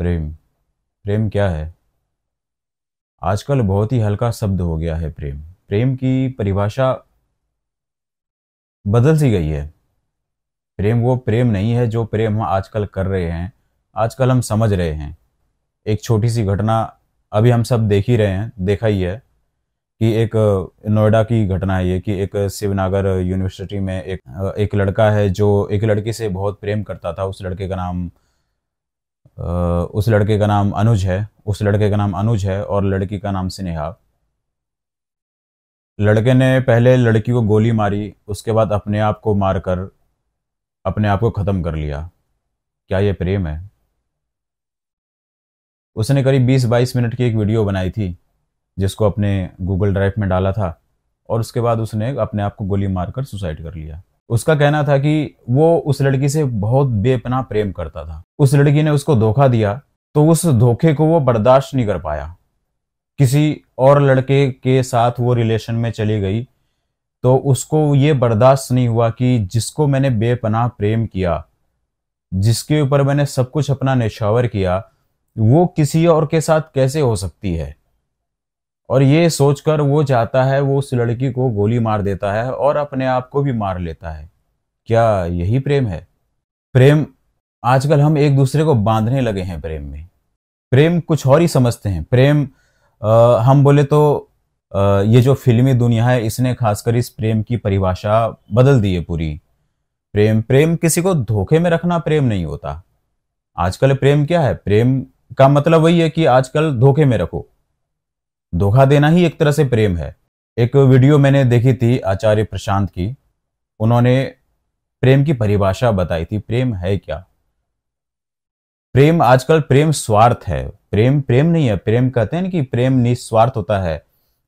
प्रेम प्रेम क्या है आजकल बहुत ही हल्का शब्द हो गया है प्रेम प्रेम की परिभाषा बदल सी गई है प्रेम वो प्रेम नहीं है जो प्रेम हम आजकल कर रहे हैं आजकल हम समझ रहे हैं एक छोटी सी घटना अभी हम सब देख ही रहे हैं देखा ही है कि एक नोएडा की घटना है ये कि एक शिवनागर यूनिवर्सिटी में एक एक लड़का है जो एक लड़की से बहुत प्रेम करता था उस लड़के का नाम उस लड़के का नाम अनुज है उस लड़के का नाम अनुज है और लड़की का नाम स्नेहा लड़के ने पहले लड़की को गोली मारी उसके बाद अपने आप को मारकर अपने आप को ख़त्म कर लिया क्या ये प्रेम है उसने करीब 20-22 मिनट की एक वीडियो बनाई थी जिसको अपने गूगल ड्राइव में डाला था और उसके बाद उसने अपने आप को गोली मारकर सुसाइड कर लिया उसका कहना था कि वो उस लड़की से बहुत बेपना प्रेम करता था उस लड़की ने उसको धोखा दिया तो उस धोखे को वो बर्दाश्त नहीं कर पाया किसी और लड़के के साथ वो रिलेशन में चली गई तो उसको ये बर्दाश्त नहीं हुआ कि जिसको मैंने बेपनाह प्रेम किया जिसके ऊपर मैंने सब कुछ अपना निशावर किया वो किसी और के साथ कैसे हो सकती है और ये सोचकर वो जाता है वो उस लड़की को गोली मार देता है और अपने आप को भी मार लेता है क्या यही प्रेम है प्रेम आजकल हम एक दूसरे को बांधने लगे हैं प्रेम में प्रेम कुछ और ही समझते हैं प्रेम आ, हम बोले तो आ, ये जो फिल्मी दुनिया है इसने खासकर इस प्रेम की परिभाषा बदल दी है पूरी प्रेम प्रेम किसी को धोखे में रखना प्रेम नहीं होता आजकल प्रेम क्या है प्रेम का मतलब वही है कि आजकल धोखे में रखो धोखा देना ही एक तरह से प्रेम है एक वीडियो मैंने देखी थी आचार्य प्रशांत की उन्होंने प्रेम की परिभाषा बताई थी प्रेम है क्या प्रेम आजकल प्रेम स्वार्थ है प्रेम प्रेम नहीं है प्रेम कहते हैं कि प्रेम निस्वार्थ होता है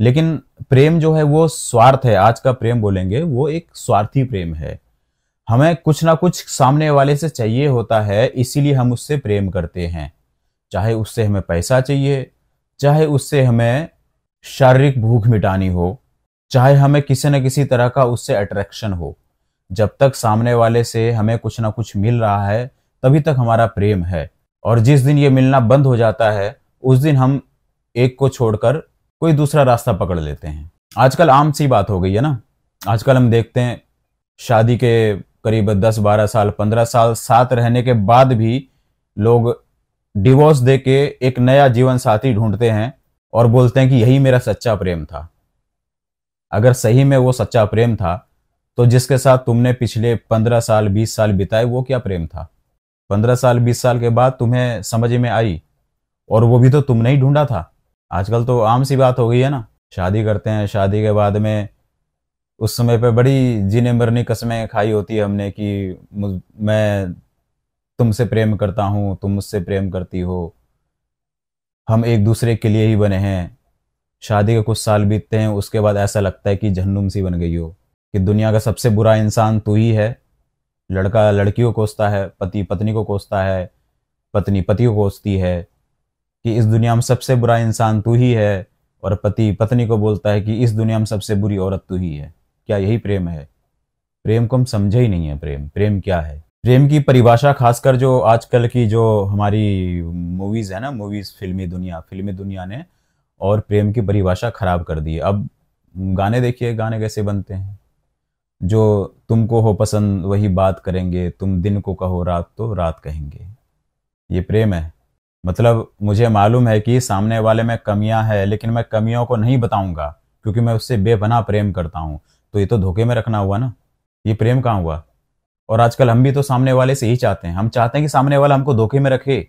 लेकिन प्रेम जो है वो स्वार्थ है आज का प्रेम बोलेंगे वो एक स्वार्थी प्रेम है हमें कुछ ना कुछ सामने वाले से चाहिए होता है इसीलिए हम उससे प्रेम करते हैं चाहे उससे हमें पैसा चाहिए चाहे उससे हमें शारीरिक भूख मिटानी हो चाहे हमें किसी न किसी तरह का उससे अट्रैक्शन हो जब तक सामने वाले से हमें कुछ ना कुछ मिल रहा है तभी तक हमारा प्रेम है और जिस दिन ये मिलना बंद हो जाता है उस दिन हम एक को छोड़कर कोई दूसरा रास्ता पकड़ लेते हैं आजकल आम सी बात हो गई है ना आजकल हम देखते हैं शादी के करीब दस बारह साल पंद्रह साल साथ रहने के बाद भी लोग डिवोर्स दे के एक नया जीवन साथी ढूंढते हैं और बोलते हैं कि यही मेरा सच्चा प्रेम था अगर सही में वो सच्चा प्रेम था तो जिसके साथ तुमने पिछले पंद्रह साल बीस साल बिताए वो क्या प्रेम था पंद्रह साल बीस साल के बाद तुम्हें समझ में आई और वो भी तो तुमने ही ढूंढा था आजकल तो आम सी बात हो गई है ना शादी करते हैं शादी के बाद में उस समय पे बड़ी जीने मरनी कस्में खाई होती है हमने कि मैं तुमसे प्रेम करता हूँ तुम मुझसे प्रेम करती हो हम एक दूसरे के लिए ही बने हैं शादी के कुछ साल बीतते हैं उसके बाद ऐसा लगता है कि जहन्नुम सी बन गई हो कि दुनिया का सबसे बुरा इंसान तू ही है लड़का लड़की को कोसता है पति पत्नी को कोसता है पत्नी पति को कोसती है कि इस दुनिया में सबसे बुरा इंसान तू ही है और पति पत्नी को बोलता है कि इस दुनिया में सबसे बुरी औरत तू ही है क्या यही प्रेम है प्रेम को हम समझे ही नहीं है प्रेम प्रेम क्या है प्रेम की परिभाषा खासकर जो आजकल की जो हमारी मूवीज़ है ना मूवीज़ फिल्मी दुनिया फिल्मी दुनिया ने और प्रेम की परिभाषा खराब कर दी अब गाने देखिए गाने कैसे बनते हैं जो तुमको हो पसंद वही बात करेंगे तुम दिन को कहो रात तो रात कहेंगे ये प्रेम है मतलब मुझे मालूम है कि सामने वाले में कमियां हैं लेकिन मैं कमियों को नहीं बताऊंगा क्योंकि मैं उससे बेपना प्रेम करता हूँ तो ये तो धोखे में रखना हुआ ना ये प्रेम कहाँ हुआ और आजकल हम भी तो सामने वाले से ही चाहते हैं हम चाहते हैं कि सामने वाला हमको धोखे में रखे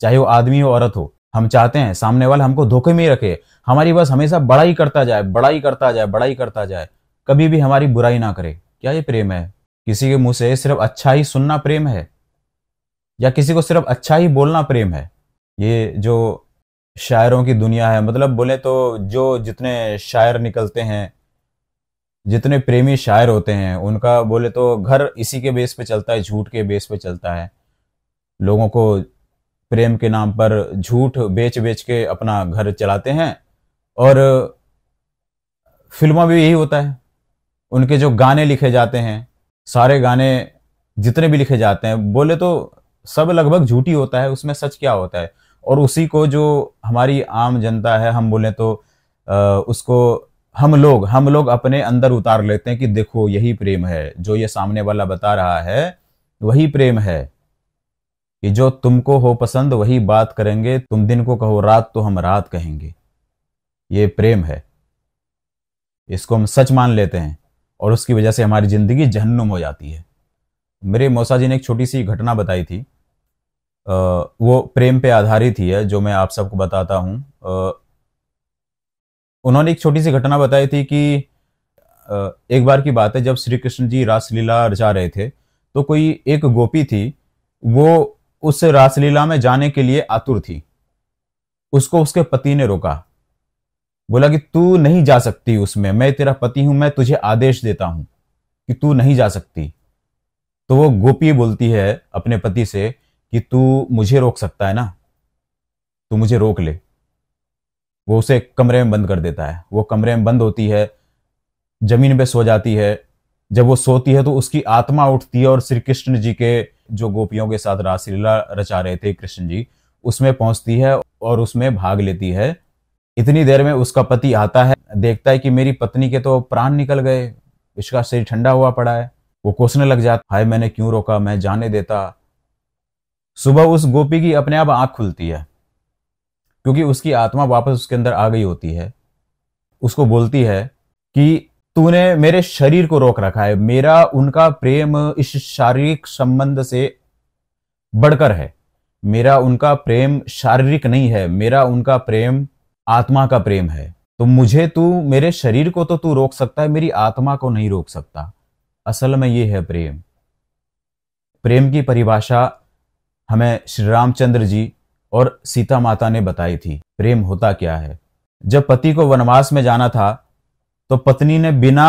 चाहे वो आदमी हो औरत हो हम चाहते हैं सामने वाला हमको धोखे में ही रखे हमारी बस हमेशा बड़ा ही करता जाए बड़ा ही करता जाए बड़ा ही करता जाए कभी भी हमारी बुराई ना करे क्या ये प्रेम है किसी के मुंह से सिर्फ अच्छा ही सुनना प्रेम है या किसी को सिर्फ अच्छा ही बोलना प्रेम है ये जो शायरों की दुनिया है मतलब बोले तो जो जितने शायर निकलते हैं जितने प्रेमी शायर होते हैं उनका बोले तो घर इसी के बेस पे चलता है झूठ के बेस पे चलता है लोगों को प्रेम के नाम पर झूठ बेच बेच के अपना घर चलाते हैं और फिल्मों भी यही होता है उनके जो गाने लिखे जाते हैं सारे गाने जितने भी लिखे जाते हैं बोले तो सब लगभग झूठी होता है उसमें सच क्या होता है और उसी को जो हमारी आम जनता है हम बोले तो आ, उसको हम लोग हम लोग अपने अंदर उतार लेते हैं कि देखो यही प्रेम है जो ये सामने वाला बता रहा है वही प्रेम है कि जो तुमको हो पसंद वही बात करेंगे तुम दिन को कहो रात तो हम रात कहेंगे ये प्रेम है इसको हम सच मान लेते हैं और उसकी वजह से हमारी ज़िंदगी जहन्नुम हो जाती है मेरे मौसा जी ने एक छोटी सी घटना बताई थी आ, वो प्रेम पे आधारित ही है जो मैं आप सबको बताता हूँ उन्होंने एक छोटी सी घटना बताई थी कि एक बार की बात है जब श्री कृष्ण जी रासलीला रचा रहे थे तो कोई एक गोपी थी वो उस रासलीला में जाने के लिए आतुर थी उसको उसके पति ने रोका बोला कि तू नहीं जा सकती उसमें मैं तेरा पति हूं मैं तुझे आदेश देता हूं कि तू नहीं जा सकती तो वो गोपी बोलती है अपने पति से कि तू मुझे रोक सकता है ना तू मुझे रोक ले वो उसे कमरे में बंद कर देता है वो कमरे में बंद होती है जमीन पे सो जाती है जब वो सोती है तो उसकी आत्मा उठती है और श्री कृष्ण जी के जो गोपियों के साथ रासलीला रचा रहे थे कृष्ण जी उसमें पहुंचती है और उसमें भाग लेती है इतनी देर में उसका पति आता है देखता है कि मेरी पत्नी के तो प्राण निकल गए इसका शरीर ठंडा हुआ पड़ा है वो कोसने लग जाता हाय मैंने क्यों रोका मैं जाने देता सुबह उस गोपी की अपने आप आंख खुलती है क्योंकि उसकी आत्मा वापस उसके अंदर आ गई होती है उसको बोलती है कि तूने मेरे शरीर को रोक रखा है मेरा उनका प्रेम इस शारीरिक संबंध से बढ़कर है मेरा उनका प्रेम शारीरिक नहीं है मेरा उनका प्रेम आत्मा का प्रेम है तो मुझे तू मेरे शरीर को तो तू रोक सकता है मेरी आत्मा को नहीं रोक सकता असल में ये है प्रेम प्रेम की परिभाषा हमें श्री रामचंद्र जी और सीता माता ने बताई थी प्रेम होता क्या है जब पति को वनवास में जाना था तो पत्नी ने बिना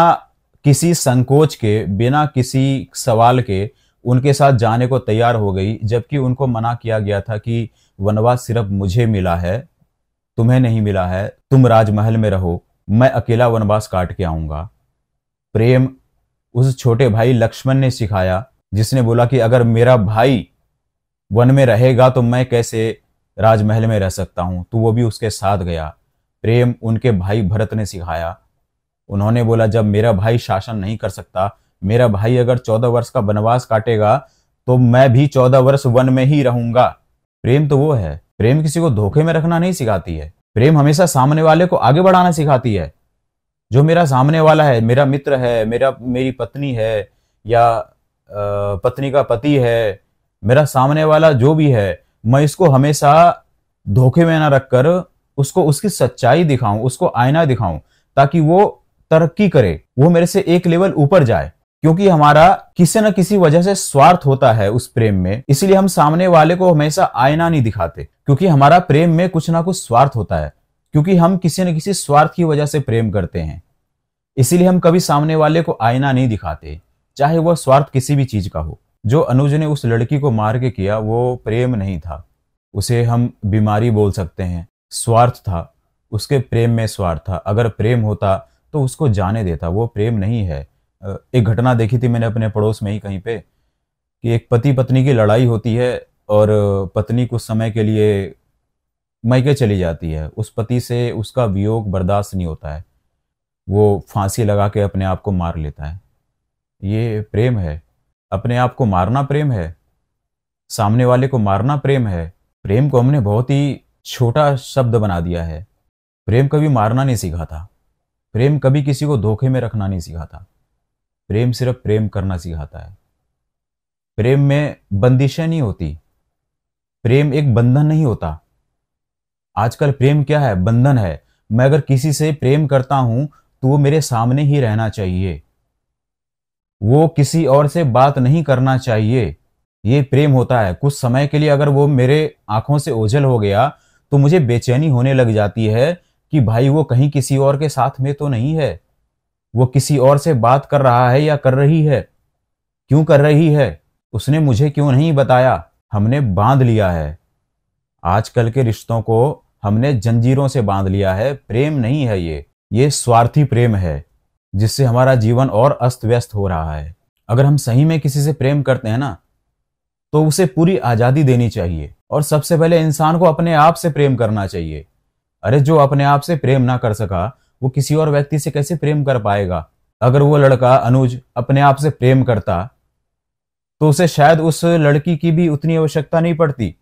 किसी संकोच के बिना किसी सवाल के उनके साथ जाने को तैयार हो गई जबकि उनको मना किया गया था कि वनवास सिर्फ मुझे मिला है तुम्हें नहीं मिला है तुम राजमहल में रहो मैं अकेला वनवास काट के आऊंगा प्रेम उस छोटे भाई लक्ष्मण ने सिखाया जिसने बोला कि अगर मेरा भाई वन में रहेगा तो मैं कैसे राजमहल में रह सकता हूँ तो वो भी उसके साथ गया प्रेम उनके भाई भरत ने सिखाया उन्होंने बोला जब मेरा भाई शासन नहीं कर सकता मेरा भाई अगर चौदह वर्ष का वनवास काटेगा तो मैं भी चौदह वर्ष वन में ही रहूंगा प्रेम तो वो है प्रेम किसी को धोखे में रखना नहीं सिखाती है प्रेम हमेशा सामने वाले को आगे बढ़ाना सिखाती है जो मेरा सामने वाला है मेरा मित्र है मेरा मेरी पत्नी है या पत्नी का पति है मेरा सामने वाला जो भी है मैं इसको हमेशा धोखे में ना रखकर उसको उसकी सच्चाई दिखाऊं उसको आईना दिखाऊं ताकि वो तरक्की करे वो मेरे से एक लेवल ऊपर जाए क्योंकि हमारा किसी न किसी वजह से स्वार्थ होता है उस प्रेम में इसलिए हम सामने वाले को हमेशा आईना नहीं दिखाते क्योंकि हमारा प्रेम में कुछ ना कुछ स्वार्थ होता है क्योंकि हम किसी न किसी स्वार्थ की वजह से प्रेम करते हैं इसीलिए हम कभी सामने वाले को आईना नहीं दिखाते चाहे वह स्वार्थ किसी भी चीज का हो जो अनुज ने उस लड़की को मार के किया वो प्रेम नहीं था उसे हम बीमारी बोल सकते हैं स्वार्थ था उसके प्रेम में स्वार्थ था अगर प्रेम होता तो उसको जाने देता वो प्रेम नहीं है एक घटना देखी थी मैंने अपने पड़ोस में ही कहीं पे कि एक पति पत्नी की लड़ाई होती है और पत्नी कुछ समय के लिए मैके चली जाती है उस पति से उसका वियोग बर्दाश्त नहीं होता है वो फांसी लगा के अपने आप को मार लेता है ये प्रेम है अपने आप को मारना प्रेम है सामने वाले को मारना प्रेम है प्रेम को हमने बहुत ही छोटा शब्द बना दिया है प्रेम कभी मारना नहीं सीखा था प्रेम कभी किसी को धोखे में रखना नहीं सीखा था प्रेम सिर्फ प्रेम करना सिखाता है प्रेम में बंदिशें नहीं होती प्रेम एक बंधन नहीं होता आजकल प्रेम क्या है बंधन है मैं अगर किसी से प्रेम करता हूं तो वो मेरे सामने ही रहना चाहिए वो किसी और से बात नहीं करना चाहिए ये प्रेम होता है कुछ समय के लिए अगर वो मेरे आंखों से ओझल हो गया तो मुझे बेचैनी होने लग जाती है कि भाई वो कहीं किसी और के साथ में तो नहीं है वो किसी और से बात कर रहा है या कर रही है क्यों कर रही है उसने मुझे क्यों नहीं बताया हमने बांध लिया है आजकल के रिश्तों को हमने जंजीरों से बांध लिया है प्रेम नहीं है ये ये स्वार्थी प्रेम है जिससे हमारा जीवन और अस्त व्यस्त हो रहा है अगर हम सही में किसी से प्रेम करते हैं ना तो उसे पूरी आज़ादी देनी चाहिए और सबसे पहले इंसान को अपने आप से प्रेम करना चाहिए अरे जो अपने आप से प्रेम ना कर सका वो किसी और व्यक्ति से कैसे प्रेम कर पाएगा अगर वो लड़का अनुज अपने आप से प्रेम करता तो उसे शायद उस लड़की की भी उतनी आवश्यकता नहीं पड़ती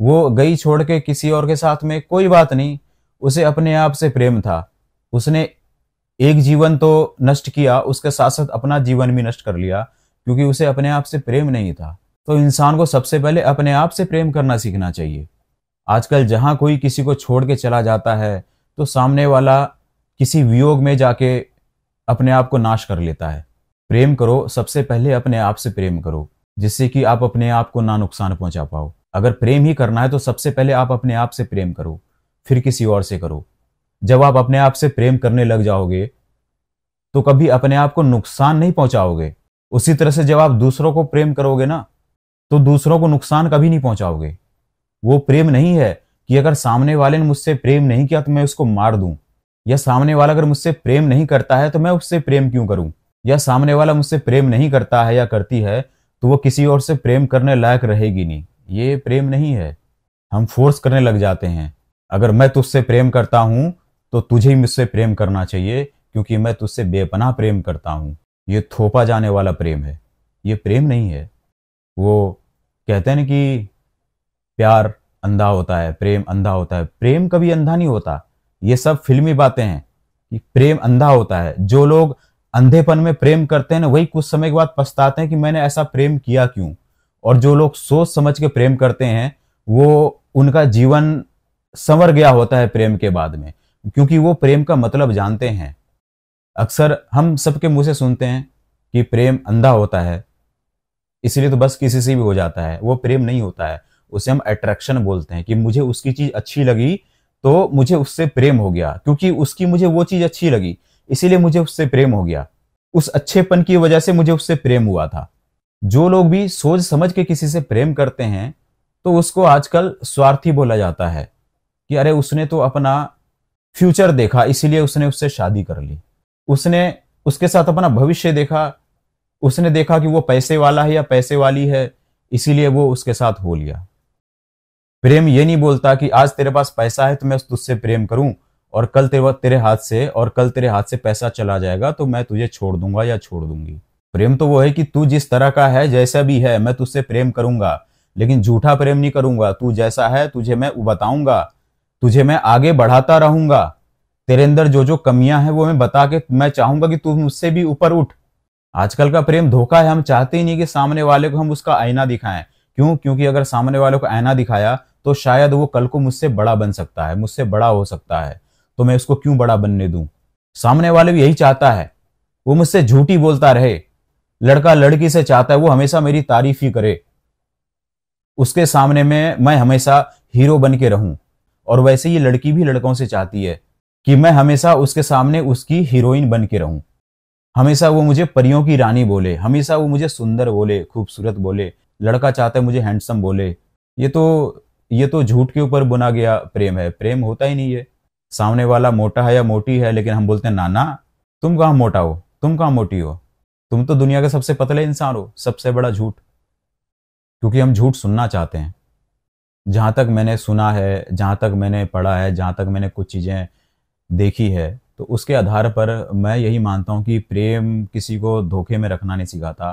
वो गई छोड़ के किसी और के साथ में कोई बात नहीं उसे अपने आप से प्रेम था उसने एक जीवन तो नष्ट किया उसके साथ साथ अपना जीवन भी नष्ट कर लिया क्योंकि उसे अपने आप से प्रेम नहीं था तो इंसान को सबसे पहले अपने आप से प्रेम करना सीखना चाहिए आजकल जहाँ कोई किसी को छोड़ के चला जाता है तो सामने वाला किसी वियोग में जाके अपने आप को नाश कर लेता है प्रेम करो सबसे पहले अपने आप से प्रेम करो जिससे कि आप अपने आप को ना नुकसान पहुंचा पाओ अगर प्रेम ही करना है तो सबसे पहले आप अपने आप से प्रेम करो फिर किसी और से करो जब आप अपने आप से प्रेम करने लग जाओगे तो कभी अपने आप को नुकसान नहीं पहुंचाओगे उसी तरह से जब आप दूसरों को प्रेम करोगे ना तो दूसरों को नुकसान कभी नहीं पहुंचाओगे वो प्रेम नहीं है कि अगर सामने वाले ने मुझसे प्रेम नहीं किया तो मैं उसको मार दूं या सामने वाला अगर मुझसे प्रेम नहीं करता है तो मैं उससे प्रेम क्यों करूं या सामने वाला मुझसे प्रेम नहीं करता है या करती है तो वो किसी और से प्रेम करने लायक रहेगी नहीं ये प्रेम नहीं है हम फोर्स करने लग जाते हैं अगर मैं तुझसे प्रेम करता हूं तो तुझे ही मुझसे प्रेम करना चाहिए क्योंकि मैं तुझसे बेपना प्रेम करता हूँ ये थोपा जाने वाला प्रेम है ये प्रेम नहीं है वो कहते हैं कि प्यार अंधा होता है प्रेम अंधा होता है प्रेम कभी अंधा नहीं होता ये सब फिल्मी बातें हैं कि प्रेम अंधा होता है जो लोग अंधेपन में प्रेम करते हैं ना वही कुछ समय के बाद पछताते हैं कि मैंने ऐसा प्रेम किया क्यों और जो लोग सोच समझ के प्रेम करते हैं वो उनका जीवन संवर गया होता है प्रेम के बाद में क्योंकि वो प्रेम का मतलब जानते हैं अक्सर हम सबके मुंह से सुनते हैं कि प्रेम अंधा होता है इसलिए तो बस किसी से भी हो जाता है वो प्रेम नहीं होता है उसे हम अट्रैक्शन बोलते हैं कि मुझे उसकी चीज़ अच्छी लगी तो मुझे उससे प्रेम हो गया क्योंकि उसकी मुझे वो चीज़ अच्छी लगी इसीलिए मुझे उससे प्रेम हो गया उस अच्छेपन की वजह से मुझे उससे प्रेम हुआ था जो लोग भी सोच समझ के किसी से प्रेम करते हैं तो उसको आजकल स्वार्थी बोला जाता है कि अरे उसने तो अपना फ्यूचर देखा इसीलिए उसने उससे शादी कर ली उसने उसके साथ अपना भविष्य देखा उसने देखा कि वो पैसे वाला है या पैसे वाली है इसीलिए वो उसके साथ हो लिया प्रेम ये नहीं बोलता कि आज तेरे पास पैसा है तो मैं तुझसे प्रेम करूं और कल तेरे तेरे हाथ से और कल तेरे हाथ से पैसा चला जाएगा तो मैं तुझे छोड़ दूंगा या छोड़ दूंगी प्रेम तो वो है कि तू जिस तरह का है जैसा भी है मैं तुझसे प्रेम करूंगा लेकिन झूठा प्रेम नहीं करूंगा तू जैसा है तुझे मैं बताऊंगा तुझे मैं आगे बढ़ाता रहूंगा तेरे अंदर जो जो कमियां हैं वो मैं बता के मैं चाहूंगा कि तू मुझसे भी ऊपर उठ आजकल का प्रेम धोखा है हम चाहते ही नहीं कि सामने वाले को हम उसका आईना दिखाएं क्यों क्योंकि अगर सामने वाले को आईना दिखाया तो शायद वो कल को मुझसे बड़ा बन सकता है मुझसे बड़ा हो सकता है तो मैं उसको क्यों बड़ा बनने दूं सामने वाले भी यही चाहता है वो मुझसे झूठी बोलता रहे लड़का लड़की से चाहता है वो हमेशा मेरी तारीफ ही करे उसके सामने में मैं हमेशा हीरो बन के रहूं और वैसे ये लड़की भी लड़कों से चाहती है कि मैं हमेशा उसके सामने उसकी हीरोइन बन के रहूं हमेशा वो मुझे परियों की रानी बोले हमेशा वो मुझे सुंदर बोले खूबसूरत बोले लड़का चाहता है मुझे हैंडसम बोले ये तो ये तो झूठ के ऊपर बुना गया प्रेम है प्रेम होता ही नहीं है सामने वाला मोटा है या मोटी है लेकिन हम बोलते हैं नाना तुम कहाँ मोटा हो तुम कहाँ मोटी हो तुम तो दुनिया के सबसे पतले इंसान हो सबसे बड़ा झूठ क्योंकि हम झूठ सुनना चाहते हैं जहाँ तक मैंने सुना है जहाँ तक मैंने पढ़ा है जहाँ तक मैंने कुछ चीज़ें देखी है तो उसके आधार पर मैं यही मानता हूँ कि प्रेम किसी को धोखे में रखना नहीं सिखाता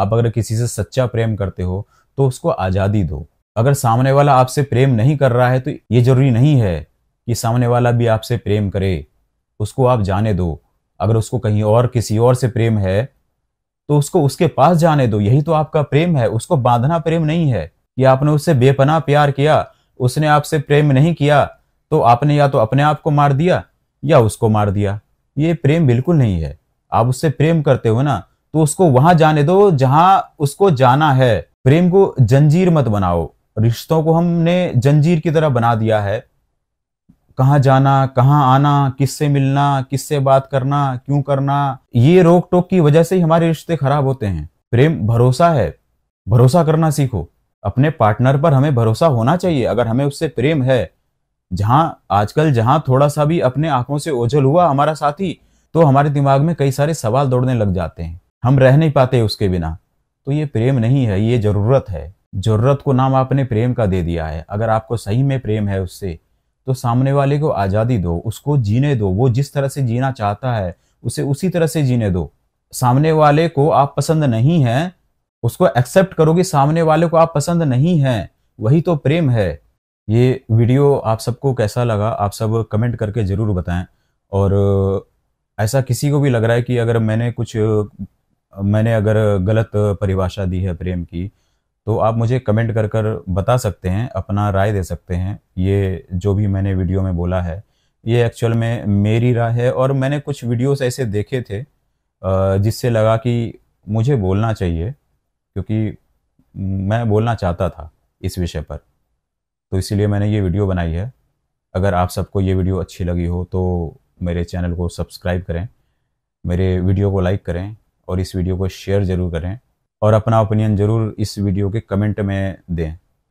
आप अगर किसी से सच्चा प्रेम करते हो तो उसको आज़ादी दो अगर सामने वाला आपसे प्रेम नहीं कर रहा है तो ये जरूरी नहीं है कि सामने वाला भी आपसे प्रेम करे उसको आप जाने दो अगर उसको कहीं और किसी और से प्रेम है तो उसको उसके पास जाने दो यही तो आपका प्रेम है उसको बांधना प्रेम नहीं है कि आपने उससे बेपना प्यार किया उसने आपसे प्रेम नहीं किया तो आपने या तो अपने आप को मार दिया या उसको मार दिया ये प्रेम बिल्कुल नहीं है आप उससे प्रेम करते हो ना तो उसको वहां जाने दो जहां उसको जाना है प्रेम को जंजीर मत बनाओ रिश्तों को हमने जंजीर की तरह बना दिया है कहाँ जाना कहाँ आना किससे मिलना किससे बात करना क्यों करना ये रोक टोक की वजह से ही हमारे रिश्ते खराब होते हैं प्रेम भरोसा है भरोसा करना सीखो अपने पार्टनर पर हमें भरोसा होना चाहिए अगर हमें उससे प्रेम है जहां आजकल जहां थोड़ा सा भी अपने आंखों से ओझल हुआ हमारा साथी तो हमारे दिमाग में कई सारे सवाल दौड़ने लग जाते हैं हम रह नहीं पाते उसके बिना तो ये प्रेम नहीं है ये जरूरत है जरूरत को नाम आपने प्रेम का दे दिया है अगर आपको सही में प्रेम है उससे तो सामने वाले को आज़ादी दो उसको जीने दो वो जिस तरह से जीना चाहता है उसे उसी तरह से जीने दो सामने वाले को आप पसंद नहीं हैं उसको एक्सेप्ट करोगे सामने वाले को आप पसंद नहीं हैं वही तो प्रेम है ये वीडियो आप सबको कैसा लगा आप सब कमेंट करके ज़रूर बताएं और ऐसा किसी को भी लग रहा है कि अगर मैंने कुछ मैंने अगर गलत परिभाषा दी है प्रेम की तो आप मुझे कमेंट कर कर बता सकते हैं अपना राय दे सकते हैं ये जो भी मैंने वीडियो में बोला है ये एक्चुअल में मेरी राय है और मैंने कुछ वीडियोस ऐसे देखे थे जिससे लगा कि मुझे बोलना चाहिए क्योंकि मैं बोलना चाहता था इस विषय पर तो इसीलिए मैंने ये वीडियो बनाई है अगर आप सबको ये वीडियो अच्छी लगी हो तो मेरे चैनल को सब्सक्राइब करें मेरे वीडियो को लाइक करें और इस वीडियो को शेयर ज़रूर करें और अपना ओपिनियन ज़रूर इस वीडियो के कमेंट में दें